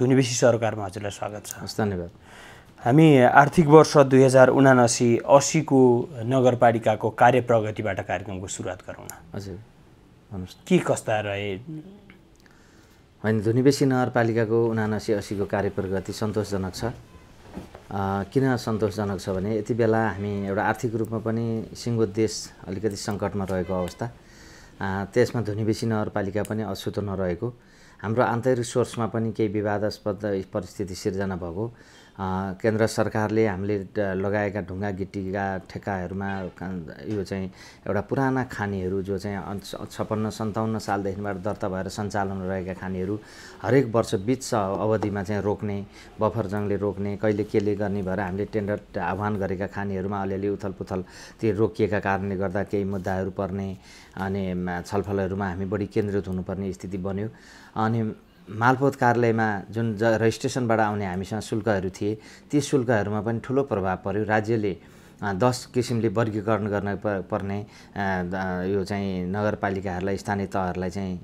धुनिवेशी सरकारमा हजुरलाई स्वागत छ हस् धन्यवाद हामी आर्थिक वर्ष दुई हजार उनासी असीको नगरपालिकाको कार्य प्रगतिबाट कार्यक्रमको सुरुवात गरौँ न हजुर भन्नुहोस् के कस्ता रहे होइन धुनिवेशी नगरपालिकाको उनासी असीको कार्य प्रगति सन्तोषजनक छ किन सन्तोषजनक छ भने यति बेला हामी एउटा आर्थिक रूपमा पनि सिङ्गो देश अलिकति सङ्कटमा रहेको अवस्था त्यसमा धुनिवेशी नगरपालिका पनि अछुतो नरहेको हाम्रो आन्तरिक सोर्समा पनि केही विवादास्पद परिस्थिति सिर्जना भएको केन्द्र सरकारले हामीले लगाएका ढुङ्गा गिटीका ठेक्काहरूमा यो चाहिँ एउटा पुराना खानीहरू जो चाहिँ छप्पन्न सन्ताउन्न सालदेखिबाट दर्ता भएर सञ्चालन रहेका खानीहरू हरेक वर्ष बिच अवधिमा चाहिँ रोक्ने बफर जङले रोक्ने कहिले केले गर्ने भएर हामीले टेन्डर आह्वान गरेका खानीहरूमा अलिअलि उथलपुथल ती रोकिएका कारणले गर्दा केही मुद्दाहरू पर्ने अनि छलफलहरूमा हामी बढी केन्द्रित हुनुपर्ने स्थिति बन्यो अनि मालपोत कार्यालयमा जुन ज रेजिस्ट्रेसनबाट आउने हामीसँग शुल्कहरू थिए ती शुल्कहरूमा पनि ठुलो प्रभाव पर्यो राज्यले दस किसिमले वर्गीकरण गर्न पर्ने यो चाहिँ नगरपालिकाहरूलाई स्थानीय तहहरूलाई चाहिँ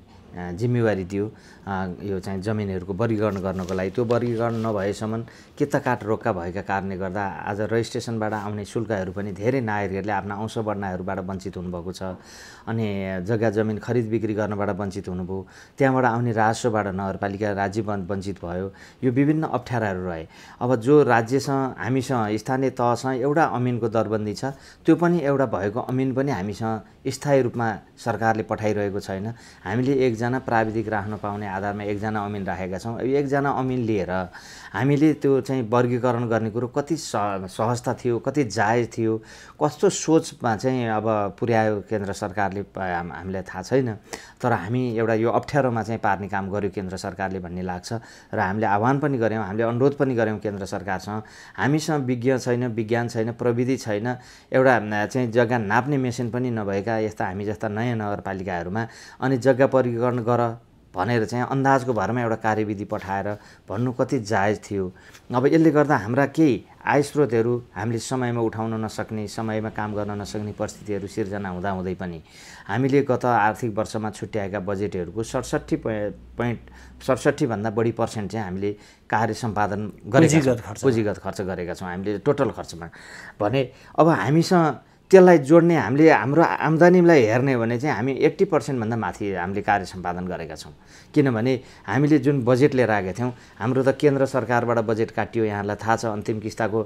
जिम्मेवारी दियो यो चाहिँ जमिनहरूको वर्गीकरण गर्नको लागि त्यो वर्गीकरण नभएसम्म काट रोक्का भएका कारणले गर्दा आज रजिस्ट्रेसनबाट आउने शुल्कहरू पनि धेरै नागरिकहरूले आफ्ना अंश बढ्नाहरूबाट वञ्चित हुनुभएको छ अनि जग्गा जमिन खरिद बिक्री गर्नबाट वञ्चित हुनुभयो त्यहाँबाट आउने राजस्वबाट नगरपालिका राज्य वञ्चित भयो यो विभिन्न अप्ठ्याराहरू रहे अब जो राज्यसँग हामीसँग स्थानीय तहसँग एउटा अमिनको दरबन्दी छ त्यो पनि एउटा भएको अमिन पनि हामीसँग स्थायी रूपमा सरकारले पठाइरहेको छैन हामीले एकजना एकजना प्राविधिक राख्न पाउने आधारमा एकजना अमिन राखेका छौँ एकजना अमिन लिएर हामीले त्यो चाहिँ वर्गीकरण गर्ने कुरो कति सहजता थियो कति जायज थियो कस्तो सोचमा चाहिँ अब पुर्यायो केन्द्र सरकारले हामीलाई थाहा छैन तर हामी एउटा यो अप्ठ्यारोमा चाहिँ पार्ने काम गर्यो केन्द्र सरकारले भन्ने लाग्छ र हामीले आह्वान पनि गऱ्यौँ हामीले अनुरोध पनि गऱ्यौँ केन्द्र सरकारसँग हामीसँग विज्ञ छैन विज्ञान छैन प्रविधि छैन एउटा चाहिँ जग्गा नाप्ने मेसिन पनि नभएका यस्ता हामी जस्ता नयाँ नगरपालिकाहरूमा अनि जग्गा परिकरण गर भनेर चाहिँ अन्दाजको भरमा एउटा कार्यविधि पठाएर भन्नु कति जायज थियो अब यसले गर्दा हाम्रा केही आय स्रोतहरू हामीले समयमा उठाउन नसक्ने समयमा काम गर्न नसक्ने परिस्थितिहरू सिर्जना हुँदाहुँदै पनि हामीले गत आर्थिक वर्षमा छुट्याएका बजेटहरूको सडसट्ठी पोइन्ट सडसट्ठीभन्दा बढी पर्सेन्ट चाहिँ हामीले कार्य सम्पादन गरेका पुँजीगत खर्च गरेका छौँ हामीले टोटल खर्चमा भने अब हामीसँग त्यसलाई जोड्ने हामीले हाम्रो आम्दानीलाई हेर्ने भने चाहिँ हामी एट्टी पर्सेन्टभन्दा माथि हामीले कार्य सम्पादन गरेका छौँ किनभने हामीले जुन बजेट लिएर आएका थियौँ हाम्रो त केन्द्र सरकारबाट बजेट काटियो यहाँलाई थाहा छ अन्तिम किस्ताको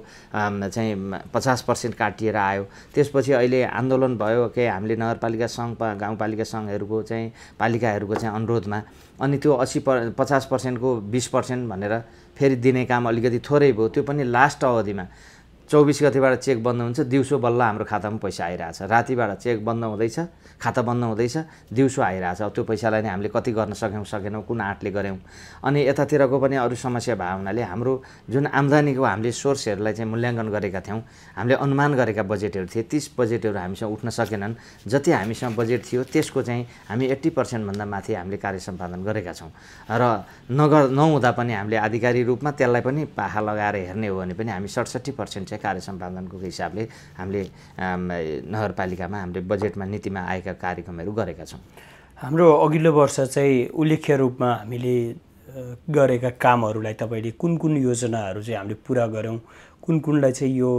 चाहिँ पचास पर्सेन्ट काटिएर आयो त्यसपछि अहिले आन्दोलन भयो के हामीले नगरपालिका सङ्घ गाउँपालिका सङ्घहरूको चाहिँ पालिकाहरूको चाहिँ अनुरोधमा अनि त्यो असी प पचास पर्सेन्टको बिस पर्सेन्ट भनेर फेरि दिने काम अलिकति थोरै भयो त्यो पनि लास्ट अवधिमा चौबिस गतिबाट चेक बन्द हुन्छ दिउँसो बल्ल हाम्रो खातामा पैसा आइरहेछ रातिबाट चेक बन्द हुँदैछ खाता बन्द हुँदैछ दिउँसो आइरहेछ त्यो पैसालाई नै हामीले कति गर्न सक्यौँ सकेनौँ कुन आँटले गऱ्यौँ अनि यतातिरको पनि अरू समस्या भएको हुनाले हाम्रो जुन आम्दानीको हामीले सोर्सहरूलाई चाहिँ मूल्याङ्कन गरेका थियौँ हामीले अनुमान गरेका बजेटहरू थिए तिस बजेटहरू हामीसँग उठ्न सकेनन् जति हामीसँग बजेट थियो त्यसको चाहिँ हामी एट्टी पर्सेन्टभन्दा माथि हामीले कार्य सम्पादन गरेका छौँ र नगर नहुँदा पनि हामीले आधिकारिक रूपमा त्यसलाई पनि पाहा लगाएर हेर्ने हो भने पनि हामी सडसठी पर्सेन्ट कार्य सम्पादनको हिसाबले हामीले नगरपालिकामा हामीले बजेटमा नीतिमा आएका कार्यक्रमहरू गरेका छौँ हाम्रो अघिल्लो वर्ष चाहिँ उल्लेख्य रूपमा हामीले गरेका कामहरूलाई तपाईँले कुन कुन योजनाहरू चाहिँ हामीले पुरा गऱ्यौँ कुन कुनलाई चाहिँ यो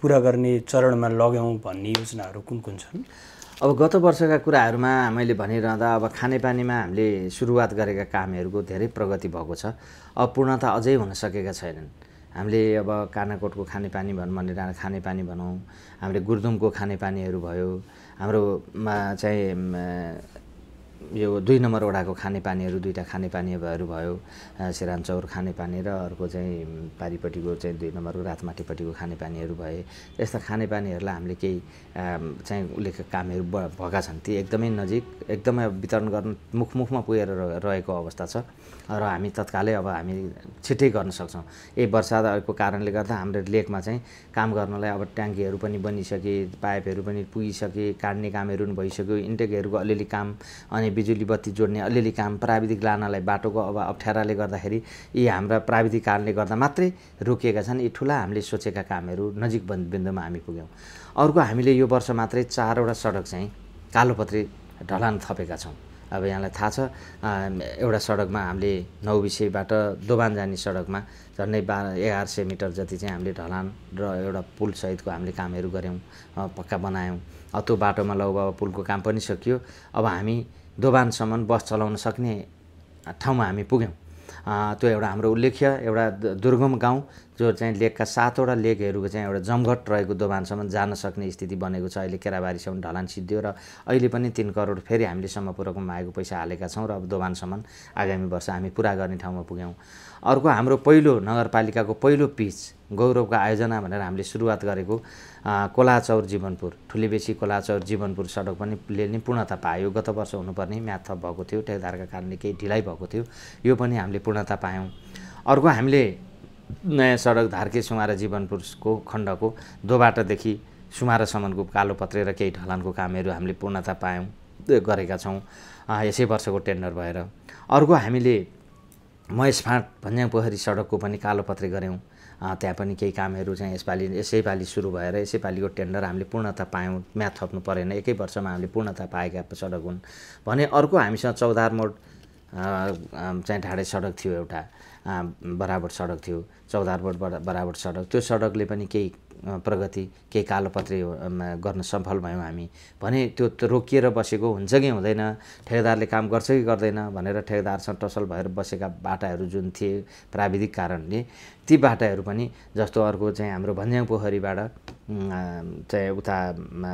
पुरा गर्ने चरणमा लग्यौँ भन्ने योजनाहरू कुन कुन छन् अब गत वर्षका कुराहरूमा मैले भनिरहँदा अब खानेपानीमा हामीले सुरुवात गरेका कामहरूको धेरै प्रगति भएको छ अब पूर्णता अझै हुन सकेका छैनन् हामीले अब कानाकोटको खानेपानी भनौँ भनेर खानेपानी भनौँ हामीले गुर्दुमको खानेपानीहरू भयो हाम्रोमा चाहिँ यो दुई नम्बर वडाको खानेपानीहरू दुईवटा खानेपानीहरू भयो चौर खानेपानी र अर्को चाहिँ पारिपट्टिको चाहिँ दुई नम्बरको रातमाटीपट्टिको खानेपानीहरू भए यस्ता खानेपानीहरूलाई हामीले केही चाहिँ उल्लेख कामहरू भएका छन् ती एकदमै नजिक एकदमै वितरण गर्न मुखमुखमा पुगेर रहेको अवस्था छ र हामी तत्कालै अब हामी छिट्टै गर्न सक्छौँ यही वर्षाको कारणले गर्दा हाम्रो लेकमा चाहिँ काम गर्नलाई अब ट्याङ्कीहरू पनि बनिसके पाइपहरू पनि पुगिसके काट्ने कामहरू पनि भइसक्यो इन्टेकहरूको अलिअलि काम अनि बिजुली बत्ती जोड्ने अलिअलि काम प्राविधिक लानलाई बाटोको अब अप्ठ्याराले गर्दाखेरि यी हाम्रा प्राविधिक कारणले गर्दा मात्रै रोकिएका छन् यी ठुला हामीले सोचेका कामहरू नजिक बिन्दुमा हामी पुग्यौँ अर्को हामीले यो वर्ष मात्रै चारवटा सडक चाहिँ कालोपत्री ढलान थपेका छौँ अब यहाँलाई थाहा छ एउटा सडकमा हामीले नौबिसेबाट दोबान जाने सडकमा झन्डै बाह्र एघार सय मिटर जति चाहिँ हामीले ढलान र एउटा पुलसहितको हामीले कामहरू गऱ्यौँ पक्का बनायौँ त्यो बाटोमा लगभग पुलको काम पनि सकियो अब हामी दोबानसम्म बस चलाउन सक्ने ठाउँमा हामी पुग्यौँ त्यो एउटा हाम्रो उल्लेख्य एउटा दुर्गम गाउँ जो चाहिँ लेकका सातवटा लेकहरूको चाहिँ एउटा जमघट रहेको दोभानसम्म जान सक्ने स्थिति बनेको छ अहिले केराबारीसम्म ढलान सिद्धियो र अहिले पनि तिन करोड फेरि हामीले समपूरकमा आएको पैसा हालेका छौँ र अब दोभानसम्म आगामी वर्ष हामी पुरा गर्ने ठाउँमा पुग्यौँ अर्को हाम्रो पहिलो नगरपालिकाको पहिलो पिच गौरवको आयोजना भनेर हामीले सुरुवात गरेको कोलाचौर जीवनपुर बेसी कोलाचौर जीवनपुर सडक पनि ले नै पूर्णता पायो गत वर्ष हुनुपर्ने म्याथ भएको थियो ठेकदारका कारणले केही ढिलाइ भएको थियो यो पनि हामीले पूर्णता पायौँ अर्को हामीले नयाँ सडक धार्के सुमारा जीवनपुरको खण्डको दोबाटादेखि सुमारासम्मको कालोपत्रे र केही ढलानको कामहरू हामीले पूर्णता पायौँ गरेका छौँ यसै वर्षको टेन्डर भएर अर्को हामीले महेश फाँट भन्ज्याङ पोखरी सडकको पनि कालोपत्रे गऱ्यौँ त्यहाँ पनि केही कामहरू चाहिँ यसपालि यसैपालि सुरु भएर यसैपालिको टेन्डर हामीले पूर्णता पायौँ म्याथ थप्नु परेन एकै वर्षमा हामीले पूर्णता पाएका सडक हुन् भने अर्को हामीसँग चौधार मोड चाहिँ ढाडे सडक थियो एउटा बराबर सडक थियो चौधार बोर्ड बराबर सडक त्यो सडकले पनि केही प्रगति केही कालोपत्री गर्न सफल भयौँ हामी भने त्यो रोकिएर बसेको हुन्छ कि हुँदैन ठेकेदारले काम गर्छ कि गर्दैन भनेर ठेकेदारसँग टसल भएर बसेका बाटाहरू जुन थिए प्राविधिक कारणले ती बाटाहरू पनि जस्तो अर्को चाहिँ हाम्रो भन्ज्याङ पोखरीबाट चाहिँ उता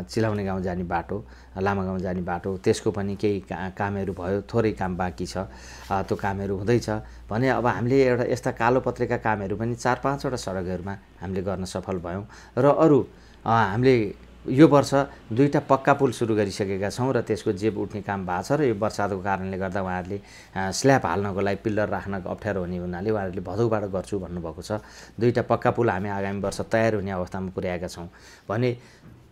चिलाउने गाउँ जाने बाटो लामा गाउँ जाने बाटो त्यसको पनि केही का कामहरू भयो थोरै काम बाँकी छ त्यो कामहरू हुँदैछ भने अब हामीले एउटा यस्ता कालो पत्रेका कामहरू पनि चार पाँचवटा सडकहरूमा हामीले गर्न सफल भयौँ र अरू हामीले यो वर्ष दुईवटा पक्का पुल सुरु गरिसकेका छौँ र त्यसको जेब उठ्ने काम भएको छ र यो वर्षातको कारणले गर्दा उहाँहरूले स्ल्याब हाल्नको लागि पिल्लर राख्न अप्ठ्यारो हुने हुनाले उहाँहरूले भदौबाट गर्छु भन्नुभएको छ दुईवटा पक्का पुल हामी आगामी वर्ष तयार हुने अवस्थामा पुर्याएका छौँ भने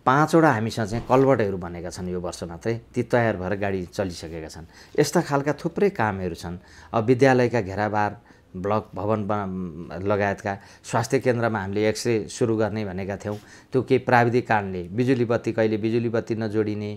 पाँचवटा हामीसँग चाहिँ कलबटहरू बनेका छन् यो वर्ष मात्रै ती तयार भएर गाडी चलिसकेका छन् यस्ता खालका थुप्रै कामहरू छन् अब विद्यालयका घेराबार ब्लक भवन लगायतका स्वास्थ्य केन्द्रमा हामीले एक्सरे सुरु गर्ने भनेका थियौँ त्यो केही प्राविधिक कारणले बिजुली बत्ती कहिले बिजुली बत्ती नजोडिने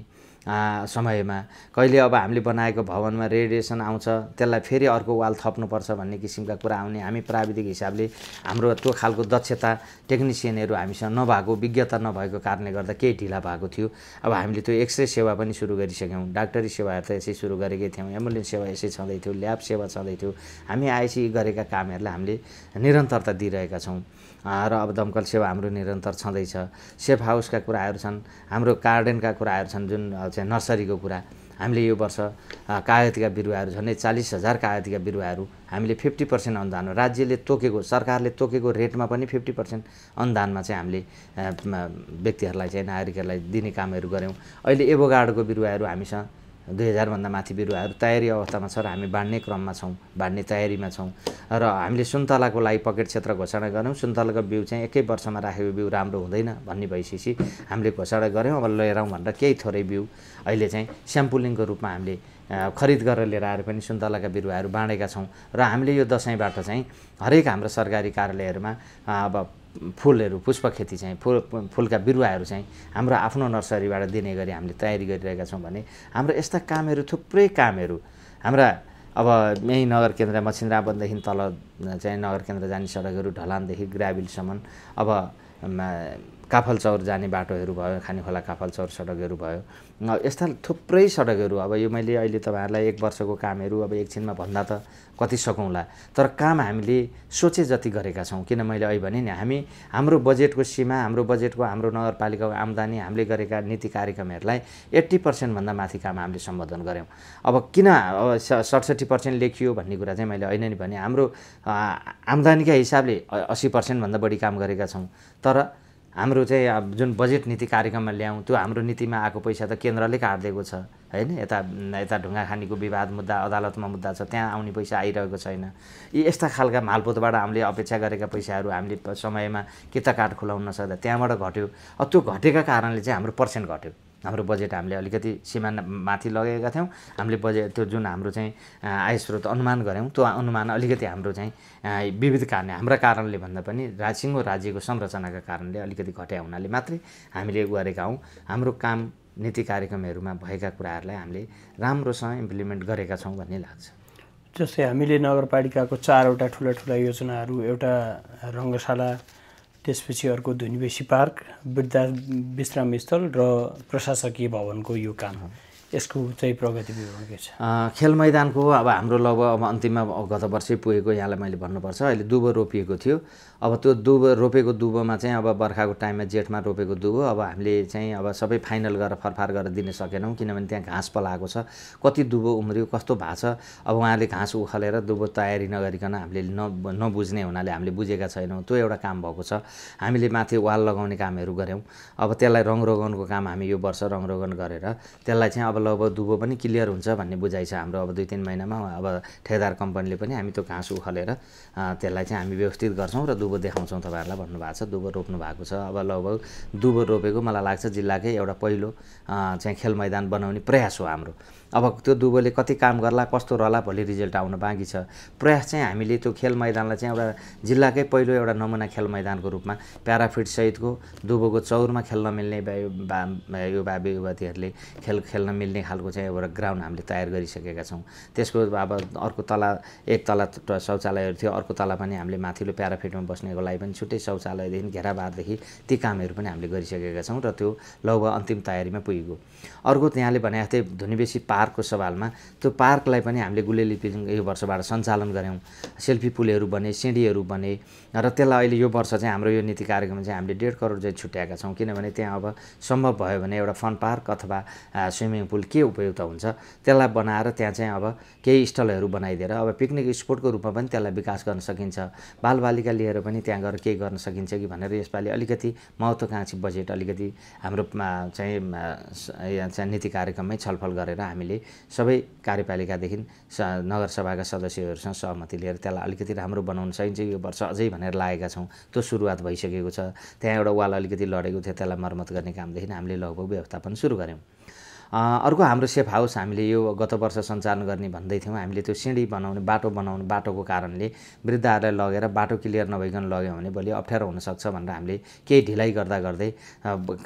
समयमा कहिले अब हामीले बनाएको भवनमा रेडिएसन आउँछ त्यसलाई फेरि अर्को वाल थप्नुपर्छ भन्ने किसिमका कुरा आउने हामी प्राविधिक हिसाबले हाम्रो त्यो खालको दक्षता टेक्निसियनहरू हामीसँग नभएको विज्ञता नभएको कारणले गर्दा केही ढिला भएको थियो अब हामीले त्यो एक्सरे सेवा पनि सुरु गरिसक्यौँ डाक्टरी सेवाहरू त यसै सुरु गरेकै थियौँ एम्बुलेन्स सेवा यसै छँदै थियो ल्याब सेवा छँदै थियो हामी आइसी गरेका कामहरूलाई हामीले निरन्तरता दिइरहेका छौँ र अब दमकल सेवा हाम्रो निरन्तर छँदैछ सेफ हाउसका कुराहरू छन् हाम्रो गार्डनका कुराहरू छन् जुन चाहिँ नर्सरीको कुरा हामीले यो वर्ष कागतीका बिरुवाहरू झन्डै चालिस हजार कागतीका बिरुवाहरू हामीले फिफ्टी पर्सेन्ट अनुदान राज्यले तोकेको सरकारले तोकेको रेटमा पनि फिफ्टी पर्सेन्ट अनुदानमा चाहिँ हामीले व्यक्तिहरूलाई चाहिँ नागरिकहरूलाई दिने कामहरू गऱ्यौँ अहिले एभोगार्डको बिरुवाहरू हामीसँग दुई हजारभन्दा माथि बिरुवाहरू तयारी अवस्थामा छ र हामी बाँड्ने क्रममा छौँ बाँड्ने तयारीमा छौँ र हामीले सुन्तलाको लागि पकेट क्षेत्र घोषणा गऱ्यौँ सुन्तलाको बिउ चाहिँ एकै वर्षमा राखेको बिउ राम्रो हुँदैन भन्ने भइसकेपछि हामीले घोषणा गऱ्यौँ अब लिएर भनेर केही थोरै बिउ अहिले चाहिँ स्याम्पुलिङको रूपमा हामीले खरिद गरेर लिएर आएर पनि सुन्तलाका बिरुवाहरू बाँडेका छौँ र हामीले यो दसैँबाट चाहिँ हरेक हाम्रो सरकारी कार्यालयहरूमा अब फुलहरू पुष्प खेती चाहिँ फुल फुलका बिरुवाहरू चाहिँ हाम्रो आफ्नो नर्सरीबाट दिने गरी हामीले तयारी गरिरहेका छौँ भने हाम्रो यस्ता कामहरू थुप्रै कामहरू हाम्रा अब यहीँ नगर केन्द्र मछिन्द्राबनदेखि तल चाहिँ नगर केन्द्र जाने सडकहरू ढलानदेखि ग्राभिलसम्म अब काफलचौर जाने बाटोहरू भयो खानेखोला काफलचौर सडकहरू भयो यस्ता थुप्रै सडकहरू अब यो मैले अहिले तपाईँहरूलाई एक वर्षको कामहरू अब एकछिनमा भन्दा त कति सकौँला तर काम हामीले सोचे जति गरेका छौँ किन मैले अहिले भने नि हामी हाम्रो बजेटको सीमा हाम्रो बजेटको हाम्रो नगरपालिकाको आम्दानी हामीले गरेका नीति कार्यक्रमहरूलाई एट्टी पर्सेन्टभन्दा माथि काम हामीले सम्बोधन गऱ्यौँ अब किन अब सडसठी पर्सेन्ट लेखियो भन्ने कुरा चाहिँ मैले अहिले नि भने हाम्रो आम्दानीका हिसाबले अस्सी पर्सेन्टभन्दा बढी काम गरेका छौँ तर हाम्रो चाहिँ अब जुन बजेट नीति कार्यक्रममा ल्याउँ त्यो हाम्रो नीतिमा आएको पैसा त केन्द्रले काटिदिएको छ होइन यता यता ढुङ्गा खानीको विवाद मुद्दा अदालतमा मुद्दा छ त्यहाँ आउने पैसा आइरहेको छैन यी यस्ता खालका मालपोतबाट हामीले अपेक्षा गरेका पैसाहरू हामीले समयमा के त काठ खुलाउन नसक्दा त्यहाँबाट घट्यो अब त्यो घटेका कारणले चाहिँ हाम्रो पर्सेन्ट घट्यो हाम्रो बजेट हामीले अलिकति सीमा माथि लगेका थियौँ हामीले बजेट त्यो जुन हाम्रो चाहिँ आय स्रोत अनुमान गऱ्यौँ त्यो अनुमान अलिकति हाम्रो चाहिँ विविध कारण हाम्रा कारणले भन्दा पनि सिङ्गो राज्यको संरचनाका कारणले अलिकति घट्या हुनाले मात्रै हामीले गरेका हौँ हाम्रो काम नीति कार्यक्रमहरूमा भएका कुराहरूलाई हामीले राम्रोसँग इम्प्लिमेन्ट गरेका छौँ भन्ने लाग्छ जस्तै हामीले नगरपालिकाको चारवटा ठुला ठुला योजनाहरू एउटा रङ्गशाला त्यसपछि अर्को धुनिवेशी पार्क वृद्धा विश्रामस्थल र प्रशासकीय भवनको यो काम यसको चाहिँ प्रगति के छ खेल मैदानको अब हाम्रो लगभग अब अन्तिममा गत वर्षै पुगेको यहाँलाई मैले भन्नुपर्छ अहिले दुबो रोपिएको थियो अब त्यो दुबो रोपेको दुबोमा चाहिँ अब बर्खाको टाइममा जेठमा रोपेको दुबो अब हामीले चाहिँ अब सबै फाइनल गरेर फरफार गरेर दिन सकेनौँ किनभने त्यहाँ घाँस पलाएको छ कति दुबो उम्रियो कस्तो भएको छ अब उहाँले घाँस उखालेर दुबो तयारी नगरिकन हामीले न नबुझ्ने हुनाले हामीले बुझेका छैनौँ त्यो एउटा काम भएको छ हामीले माथि वाल लगाउने कामहरू गऱ्यौँ अब त्यसलाई रङरोगनको काम हामी यो वर्ष रङरोगन गरेर त्यसलाई चाहिँ अब लगभग दुबो पनि क्लियर हुन्छ भन्ने बुझाइ छ हाम्रो अब दुई तिन महिनामा अब ठेदार कम्पनीले पनि हामी त्यो घाँस उखालेर त्यसलाई चाहिँ हामी व्यवस्थित गर्छौँ र दुबो दुबो देखाउँछौँ तपाईँहरूलाई भन्नुभएको छ दुबो रोप्नु भएको छ अब लगभग दुबो रोपेको मलाई लाग्छ जिल्लाकै एउटा पहिलो चाहिँ खेल मैदान बनाउने प्रयास हो हाम्रो अब त्यो दुबोले कति काम गर्ला कस्तो रहला भोलि रिजल्ट आउन बाँकी छ प्रयास चाहिँ हामीले त्यो खेल मैदानलाई चाहिँ एउटा जिल्लाकै पहिलो एउटा नमुना खेल मैदानको रूपमा प्याराफिटसहितको दुबोको चौरमा खेल्न मिल्ने युवा युवतीहरूले खेल खेल्न मिल्ने खालको चाहिँ एउटा ग्राउन्ड हामीले तयार गरिसकेका छौँ त्यसको अब अर्को तला एक तला शौचालयहरू थियो अर्को तला पनि हामीले माथिल्लो प्याराफिटमा बस्नेको लागि पनि छुट्टै शौचालयदेखि घेराबारदेखि ती कामहरू पनि हामीले गरिसकेका छौँ र त्यो लगभग अन्तिम तयारीमा पुगेको अर्को त्यहाँले भने जस्तै धुनीबेसी पार्क पार्कको सवालमा त्यो पार्कलाई पनि हामीले गुलेली पिलिङ यो वर्षबाट सञ्चालन गऱ्यौँ सेल्फी पुलहरू बने सिँढीहरू बने र त्यसलाई अहिले यो वर्ष चाहिँ हाम्रो यो नीति कार्यक्रम चाहिँ हामीले डेढ करोड चाहिँ छुट्याएका छौँ किनभने त्यहाँ अब सम्भव भयो भने एउटा फन पार्क अथवा स्विमिङ पुल के उपयुक्त हुन्छ त्यसलाई बनाएर त्यहाँ चाहिँ अब केही स्थलहरू बनाइदिएर अब पिकनिक स्पोटको रूपमा पनि त्यसलाई विकास गर्न सकिन्छ बालबालिका लिएर पनि त्यहाँ गएर केही गर्न सकिन्छ कि भनेर यसपालि अलिकति महत्त्वकाङ्क्षी बजेट अलिकति हाम्रो चाहिँ नीति कार्यक्रममै छलफल गरेर हामीले हामीले सबै कार्यपालिकादेखि नगरसभाका सदस्यहरूसँग सहमति लिएर त्यसलाई अलिकति राम्रो बनाउन सकिन्छ यो वर्ष अझै भनेर लागेका छौँ त्यो सुरुवात भइसकेको छ त्यहाँ एउटा वाल अलिकति लडेको थियो त्यसलाई मर्मत गर्ने कामदेखि हामीले लगभग व्यवस्थापन सुरु गऱ्यौँ अर्को हाम्रो सेफ हाउस हामीले यो गत वर्ष सञ्चालन गर्ने भन्दै थियौँ हामीले त्यो सिँढी बनाउने बाटो बनाउने बाटोको कारणले वृद्धहरूलाई लगेर बाटो क्लियर नभइकन लग्यो भने भोलि अप्ठ्यारो हुनसक्छ भनेर हामीले केही ढिलाइ गर्दा गर्दै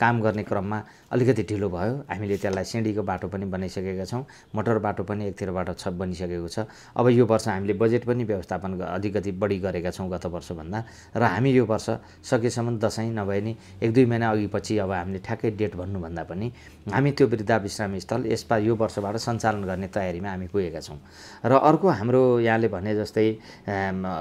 काम गर्ने क्रममा अलिकति ढिलो भयो हामीले त्यसलाई सिँढीको बाटो पनि बनाइसकेका छौँ मोटर बाटो पनि एकतिरबाट छ बनिसकेको छ अब यो वर्ष हामीले बजेट पनि व्यवस्थापन अलिकति बढी गरेका छौँ गत वर्षभन्दा र हामी यो वर्ष सकेसम्म दसैँ नभए नि एक दुई महिना अघि पछि अब हामीले ठ्याक्कै डेट भन्नुभन्दा पनि हामी त्यो वृद्धा विश्रामस्थल यसपा यो वर्षबाट सञ्चालन गर्ने तयारीमा हामी पुगेका छौँ र अर्को हाम्रो यहाँले भने जस्तै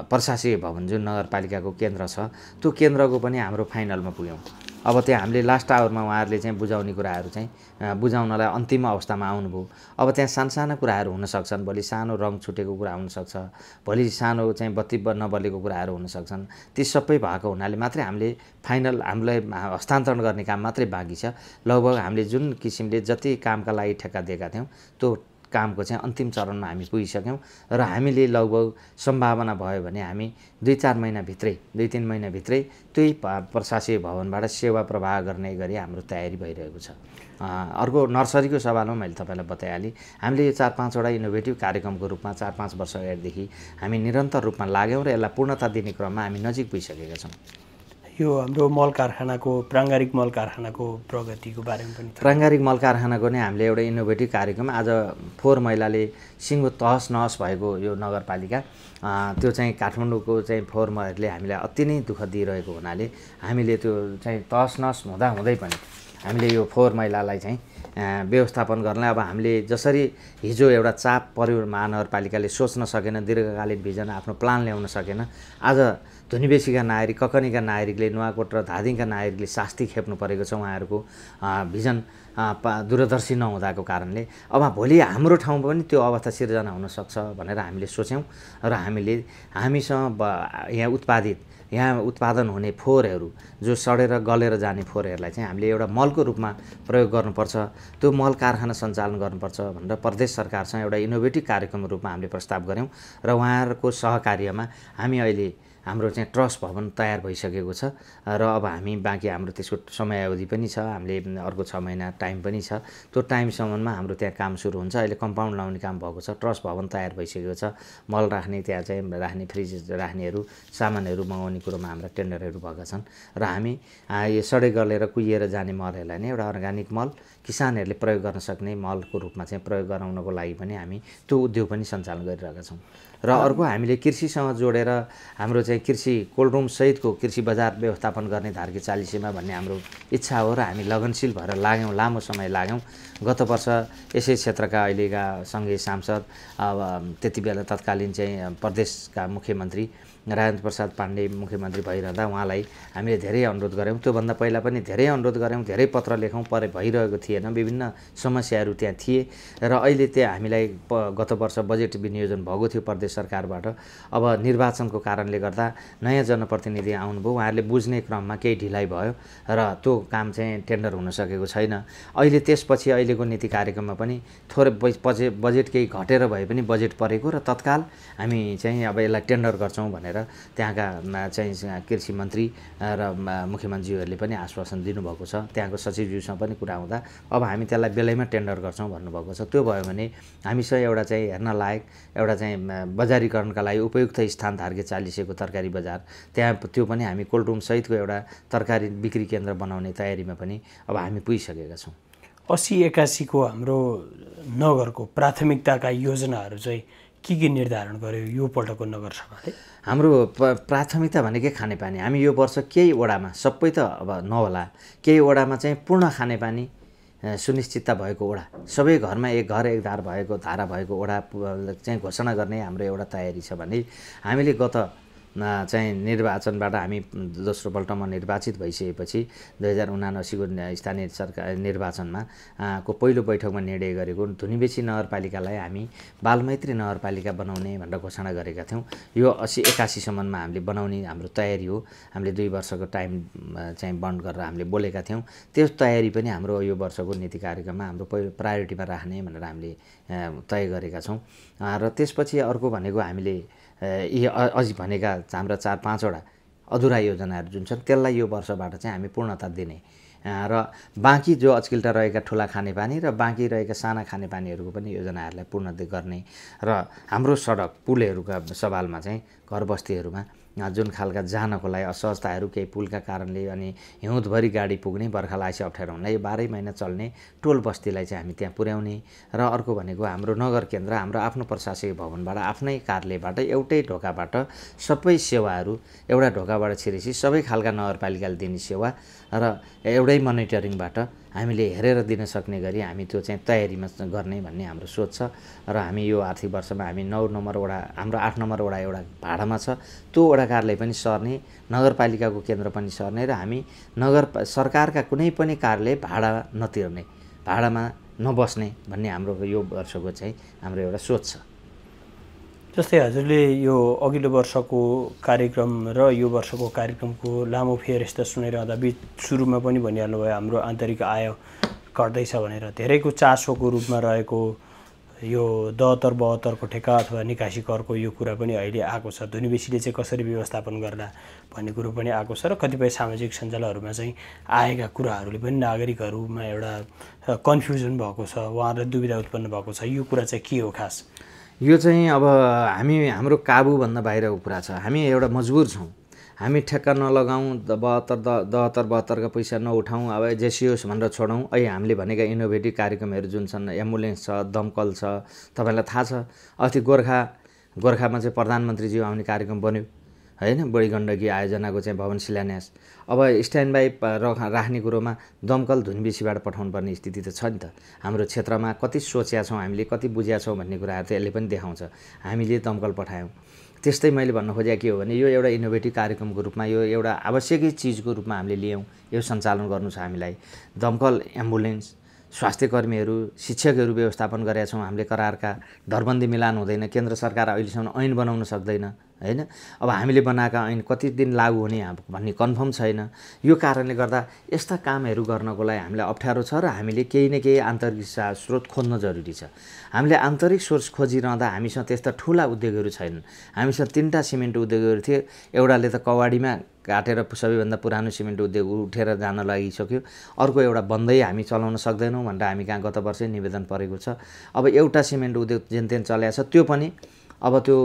प्रशासकीय भवन जुन नगरपालिकाको केन्द्र छ त्यो केन्द्रको पनि हाम्रो फाइनलमा पुग्यौँ अब त्यहाँ हामीले लास्ट आवरमा उहाँहरूले चाहिँ बुझाउने कुराहरू चाहिँ बुझाउनलाई अन्तिम अवस्थामा आउनुभयो अब त्यहाँ सानसाना कुराहरू हुनसक्छन् भोलि सानो रङ छुटेको कुरा हुनसक्छ भोलि सानो चाहिँ बत्ती नबलेको कुराहरू हुनसक्छन् ती सबै भएको हुनाले मात्रै हामीले फाइनल हामीलाई हस्तान्तरण गर्ने काम मात्रै बाँकी छ लगभग हामीले जुन किसिमले जति कामका लागि ठेक्का दिएका थियौँ त्यो कामको चाहिँ अन्तिम चरणमा हामी पुगिसक्यौँ र हामीले लगभग सम्भावना भयो भने हामी दुई चार महिनाभित्रै दुई तिन महिनाभित्रै त्यही प्रशासकीय भवनबाट सेवा प्रवाह गर्ने गरी हाम्रो तयारी भइरहेको छ अर्को नर्सरीको सवालमा मैले तपाईँलाई बताइहालेँ हामीले यो चार पाँचवटा इनोभेटिभ कार्यक्रमको रूपमा चार पाँच वर्ष अगाडिदेखि हामी निरन्तर रूपमा लाग्यौँ र यसलाई पूर्णता दिने क्रममा हामी नजिक पुगिसकेका छौँ यो हाम्रो मल कारखानाको प्राङ्गारिक मल कारखानाको प्रगतिको बारेमा पनि प्राङ्गारिक मल कारखानाको नै हामीले एउटा इनोभेटिभ कार्यक्रम आज फोहोर मैलाले सिङ्गो तहस नहस भएको यो नगरपालिका त्यो चाहिँ काठमाडौँको चाहिँ फोहोर मैलाले हामीलाई अति नै दुःख दिइरहेको हुनाले हामीले त्यो चाहिँ तहस नहस हुँदै पनि हामीले यो फोहोर मैलालाई चाहिँ व्यवस्थापन गर्नलाई अब हामीले जसरी हिजो एउटा चाप परिवार महानगरपालिकाले सोच्न सकेन दीर्घकालीन भिजन आफ्नो प्लान ल्याउन सकेन आज धुनिबेसीका नागरिक ककनीका नागरिकले नुवाकोट र धादिङका नागरिकले शास्ति खेप्नु परेको छ उहाँहरूको भिजन दूरदर्शी नहुँदाको कारणले अब भोलि हाम्रो ठाउँमा पनि त्यो अवस्था सिर्जना हुनसक्छ भनेर हामीले सोच्यौँ र हामीले हामीसँग यहाँ उत्पादित यहाँ उत्पादन हुने फोहोरहरू जो सडेर गलेर जाने फोहोरहरूलाई चाहिँ हामीले एउटा मलको रूपमा प्रयोग गर्नुपर्छ त्यो मल कारखाना सञ्चालन गर्नुपर्छ भनेर प्रदेश सरकारसँग एउटा इनोभेटिभ कार्यक्रमको रूपमा हामीले प्रस्ताव गऱ्यौँ र उहाँहरूको सहकार्यमा हामी अहिले हाम्रो चाहिँ ट्रस्ट भवन तयार भइसकेको छ र अब हामी बाँकी हाम्रो त्यसको समयावधि पनि छ हामीले अर्को छ महिना टाइम पनि छ त्यो टाइमसम्ममा हाम्रो त्यहाँ काम सुरु हुन्छ अहिले कम्पाउन्ड लाउने काम भएको छ ट्रस्ट भवन तयार भइसकेको छ मल राख्ने त्यहाँ चाहिँ राख्ने फ्रिज राख्नेहरू सामानहरू मगाउने कुरोमा हाम्रा टेन्डरहरू भएका छन् र हामी यो सडै गरेर कुहिएर जाने मलहरूलाई नै एउटा अर्ग्यानिक मल किसानहरूले प्रयोग गर्न सक्ने मलको रूपमा चाहिँ प्रयोग गराउनको लागि पनि हामी त्यो उद्योग पनि सञ्चालन गरिरहेका छौँ र अर्को हामीले कृषिसँग जोडेर हाम्रो चाहिँ कृषि कोल्ड रुमसहितको कृषि बजार व्यवस्थापन गर्ने धार्के चालिसीमा भन्ने हाम्रो इच्छा हो र हामी लगनशील भएर लाग्यौँ लामो समय लाग्यौँ गत वर्ष यसै क्षेत्रका अहिलेका सङ्घीय सांसद अब त्यति बेला तत्कालीन चाहिँ प्रदेशका मुख्यमन्त्री राजेन्द्र प्रसाद पाण्डे मुख्यमन्त्री भइरहँदा उहाँलाई हामीले धेरै अनुरोध गऱ्यौँ त्योभन्दा पहिला पनि धेरै अनुरोध गऱ्यौँ धेरै पत्र लेखौँ परे भइरहेको थिएन विभिन्न समस्याहरू त्यहाँ थिए र अहिले त्यहाँ हामीलाई गत वर्ष बजेट विनियोजन भएको थियो प्रदेश सरकारबाट अब निर्वाचनको कारणले गर्दा नयाँ जनप्रतिनिधि आउनुभयो उहाँहरूले बुझ्ने क्रममा केही ढिलाइ भयो र त्यो काम चाहिँ टेन्डर हुन सकेको छैन अहिले त्यसपछि अहिलेको नीति कार्यक्रममा पनि थोरै बजेट केही घटेर भए पनि बजेट परेको र तत्काल हामी चाहिँ अब यसलाई टेन्डर गर्छौँ भनेर भनेर त्यहाँका चाहिँ कृषि मन्त्री र मुख्यमन्त्रीहरूले पनि आश्वासन दिनुभएको छ त्यहाँको सचिवज्यूसँग पनि कुरा हुँदा अब हामी त्यसलाई बेलैमा टेन्डर गर्छौँ भन्नुभएको छ त्यो भयो भने हामीसँग एउटा चाहिँ हेर्न लायक एउटा चाहिँ बजारीकरणका लागि उपयुक्त स्थान धार्के चालिसेको तरकारी बजार त्यहाँ त्यो पनि हामी कोल्ड रुमसहितको एउटा तरकारी बिक्री केन्द्र बनाउने तयारीमा पनि अब हामी पुगिसकेका छौँ असी एकासीको हाम्रो नगरको प्राथमिकताका योजनाहरू चाहिँ के के निर्धारण गर्यो यो पल्टको नगरसभाले हाम्रो प्राथमिकता भनेकै खानेपानी हामी यो वर्ष केही वडामा सबै त अब नहोला केही वडामा चाहिँ पूर्ण खानेपानी सुनिश्चितता भएको ओडा सबै घरमा एक घर एक धार भएको धारा भएको ओडा चाहिँ घोषणा गर्ने हाम्रो एउटा तयारी छ भने हामीले गत चाहिँ निर्वाचनबाट हामी दोस्रो पल्टमा निर्वाचित भइसकेपछि दुई हजार उनासीको स्थानीय सरकार निर्वाचनमा को पहिलो बैठकमा निर्णय गरेको धुनीबेसी नगरपालिकालाई हामी बालमैत्री नगरपालिका बनाउने भनेर घोषणा गरेका थियौँ यो असी एकासीसम्ममा हामीले बनाउने हाम्रो तयारी हो हामीले दुई वर्षको टाइम चाहिँ बन्द गरेर हामीले बोलेका थियौँ त्यो तयारी पनि हाम्रो यो वर्षको नीति कार्यक्रममा हाम्रो पहिलो प्रायोरिटीमा राख्ने भनेर हामीले तय गरेका छौँ र त्यसपछि अर्को भनेको हामीले यी अझै भनेका हाम्रा चार पाँचवटा अधुरा योजनाहरू जुन छन् त्यसलाई यो वर्षबाट चाहिँ हामी पूर्णता दिने र बाँकी जो अचकिल्टा रहेका ठुला खानेपानी र बाँकी रहेका साना खानेपानीहरूको पनि योजनाहरूलाई पूर्ण गर्ने र हाम्रो सडक पुलहरूका सवालमा चाहिँ घर बस्तीहरूमा जुन खालका जानको लागि असहजताहरू केही पुलका कारणले अनि हिउँदभरि गाडी पुग्ने बर्खा लासी अप्ठ्यारो हुनलाई यो बाह्रै महिना चल्ने टोल बस्तीलाई चाहिँ हामी त्यहाँ पुर्याउने र अर्को भनेको हाम्रो नगर केन्द्र हाम्रो आफ्नो प्रशासकीय भवनबाट आफ्नै कार्यालयबाट एउटै ढोकाबाट सबै सेवाहरू एउटा ढोकाबाट छिरेपछि सबै खालका नगरपालिकाले दिने सेवा र एउटै मोनिटरिङबाट हामीले हेरेर दिन सक्ने गरी हामी त्यो चाहिँ तयारीमा गर्ने भन्ने हाम्रो सोच छ र हामी यो आर्थिक वर्षमा हामी नौ नम्बरवटा हाम्रो आठ नम्बरवटा एउटा भाडामा छ त्यो वडा कार्यालय पनि सर्ने नगरपालिकाको केन्द्र पनि सर्ने र हामी नगर सरकारका कुनै पनि कार्यालय भाडा नतिर्ने भाडामा नबस्ने भन्ने हाम्रो यो वर्षको चाहिँ हाम्रो एउटा सोच छ जस्तै हजुरले यो अघिल्लो वर्षको कार्यक्रम र यो वर्षको कार्यक्रमको लामो फेयर यस्ता सुनाइरहँदा बिच सुरुमा पनि भनिहाल्नु भयो हाम्रो आन्तरिक आय घट्दैछ भनेर धेरैको चासोको रूपमा रहेको यो दहत्तर बहत्तरको ठेका अथवा निकासी करको यो कुरा पनि अहिले आएको छ धुनिबेसीले चाहिँ कसरी व्यवस्थापन गर्ला भन्ने कुरो पनि आएको छ र कतिपय सामाजिक सञ्जालहरूमा चाहिँ आएका कुराहरूले पनि नागरिकहरूमा एउटा कन्फ्युजन भएको छ उहाँहरूलाई दुविधा उत्पन्न भएको छ यो कुरा चाहिँ के हो खास यो चाहिँ अब हामी हाम्रो काबुभन्दा बाहिरको कुरा छ हामी एउटा मजबुर छौँ हामी ठेक्का नलगाउँ बहत्तर द दहत्तर बहत्तरको पैसा नउठाउँ अब जेसियोस् भनेर छोडौँ अहिले हामीले भनेका इनोभेटिभ कार्यक्रमहरू जुन छन् एम्बुलेन्स छ दमकल छ तपाईँलाई थाहा छ अस्ति गोर्खा गोर्खामा चाहिँ प्रधानमन्त्रीज्यू आउने कार्यक्रम बन्यो होइन बढी गण्डकी आयोजनाको चाहिँ भवन शिलान्यास अब स्ट्यान्ड बाई राख्ने कुरोमा दमकल पठाउनु पर्ने स्थिति त छ नि त हाम्रो क्षेत्रमा कति सोचेका छौँ हामीले कति बुझेका छौँ भन्ने कुराहरू त यसले पनि देखाउँछ हामीले दमकल पठायौँ त्यस्तै मैले भन्न खोजेको के हो भने यो एउटा इनोभेटिभ कार्यक्रमको रूपमा यो एउटा आवश्यकै चिजको रूपमा हामीले लियौँ यो सञ्चालन गर्नु छ हामीलाई दमकल एम्बुलेन्स स्वास्थ्य कर्मीहरू शिक्षकहरू व्यवस्थापन गरेका छौँ हामीले करारका धरबन्दी मिलान हुँदैन केन्द्र सरकार अहिलेसम्म ऐन बनाउन सक्दैन होइन अब हामीले बनाएका ऐन कति दिन लागु हुने भन्ने कन्फर्म छैन यो कारणले गर्दा यस्ता कामहरू गर्नको लागि हामीलाई अप्ठ्यारो छ र हामीले केही न केही आन्तरिक स्रोत खोज्न जरुरी छ हामीले आन्तरिक सोर्स खोजिरहँदा हामीसँग त्यस्ता ठुला उद्योगहरू छैनन् हामीसँग तिनवटा सिमेन्ट उद्योगहरू थिए एउटाले त कवाडीमा काटेर सबैभन्दा पुरानो सिमेन्ट उद्योग उठेर जान लागिसक्यो अर्को एउटा बन्दै हामी चलाउन सक्दैनौँ भनेर हामी कहाँ गत वर्षै निवेदन परेको छ अब एउटा सिमेन्ट उद्योग जेन तेन चलाएको छ त्यो पनि अब त्यो